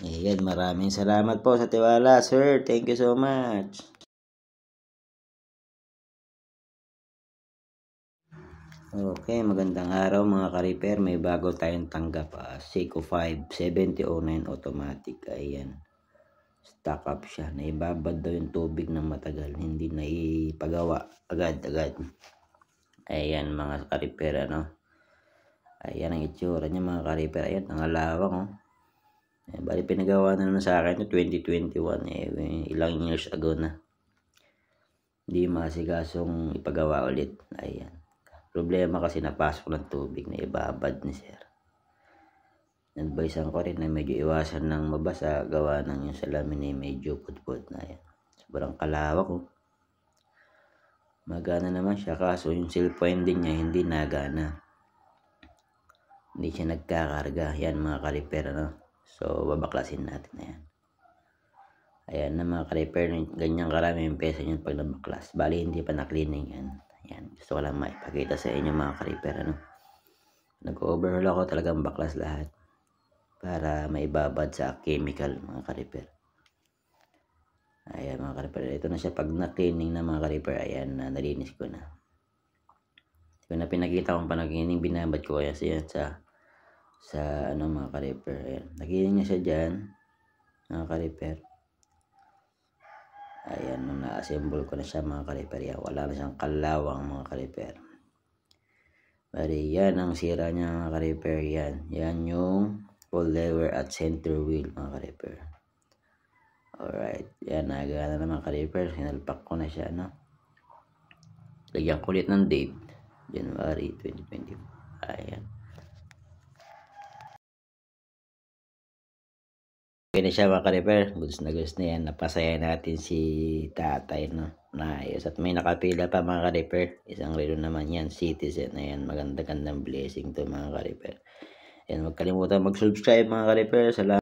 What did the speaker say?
Ayan, maraming salamat po sa tiwala, sir. Thank you so much. Okay, magandang araw mga ka-repair. May bago tayong tanggap. Uh, Seiko 5 7009 automatic. Ayan. Stock up siya. Naibabad daw yung tubig na matagal. Hindi naipagawa. Agad-agad. Ayan mga ka-repair. Ano? Ayan ang itsura niya mga ka-repair. Ayan, ang alawang. Oh. Bali, pinagawa na na sa akin 2021. Eh, ilang years ago na. Hindi masigasong ipagawa ulit. Ayan. Problema kasi napasok ng tubig na ibabad ni sir. Advisean ko rin na medyo iwasan ng mabasa gawa ng yung salamin ay medyo putput na yan. Sobrang kalawak ko. Oh. Magana naman siya kaso yung cellphone din niya hindi nagana. Hindi siya nagkakarga. Yan mga kalipera na. No? So, babaklasin natin. Ayan. Ayan na mga ka-repair. Ganyan karami yung pesa nyo pag nabaklas. Bali, hindi pa na-cleaning yan. Ayan. Gusto ko lang maipakita sa inyo mga ka-repair. Ano? Nag-overhaul ako talagang baklas lahat. Para maibabad sa chemical mga ka-repair. Ayan mga ka-repair. Ito na siya. Pag na-cleaning na mga ka-repair, ayan na. Nalinis ko na. Ito na pinakita kong panagining binabad ko. Ayan siya sa sa ano mga ka-repair. Ayan. Nakita niya siya dyan mga ka-repair. Ayan, nung na-assemble ko na siya mga ka-repair. wala na siyang kalawang mga ka-repair. Bali, yan ang sira niya mga ka-repair. Yan, yan yung full lever at center wheel mga ka-repair. Alright, yan, nagawa na mga ka-repair. Sinalpak ko na siya, no? Lagyan ko ulit ng date. January 2020. Ayan. Okay na siya mga ka-repair. Goods na goods na yan. Napasaya natin si tatay, no? Naayos. At may nakapila pa mga ka-repair. Isang relo naman yan. Citizen. Ayan. Maganda-gandang blessing to mga ka-repair. Ayan. Huwag kalimutan mag-subscribe mga ka-repair. Salamat.